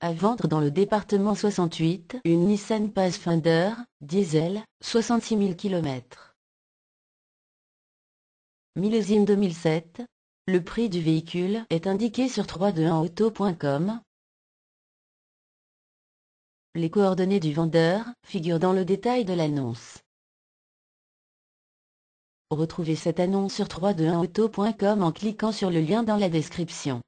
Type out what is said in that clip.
À vendre dans le département 68, une Nissan Pathfinder, diesel, 66 000 km. Millésime 2007. Le prix du véhicule est indiqué sur 321auto.com. Les coordonnées du vendeur figurent dans le détail de l'annonce. Retrouvez cette annonce sur 321auto.com en cliquant sur le lien dans la description.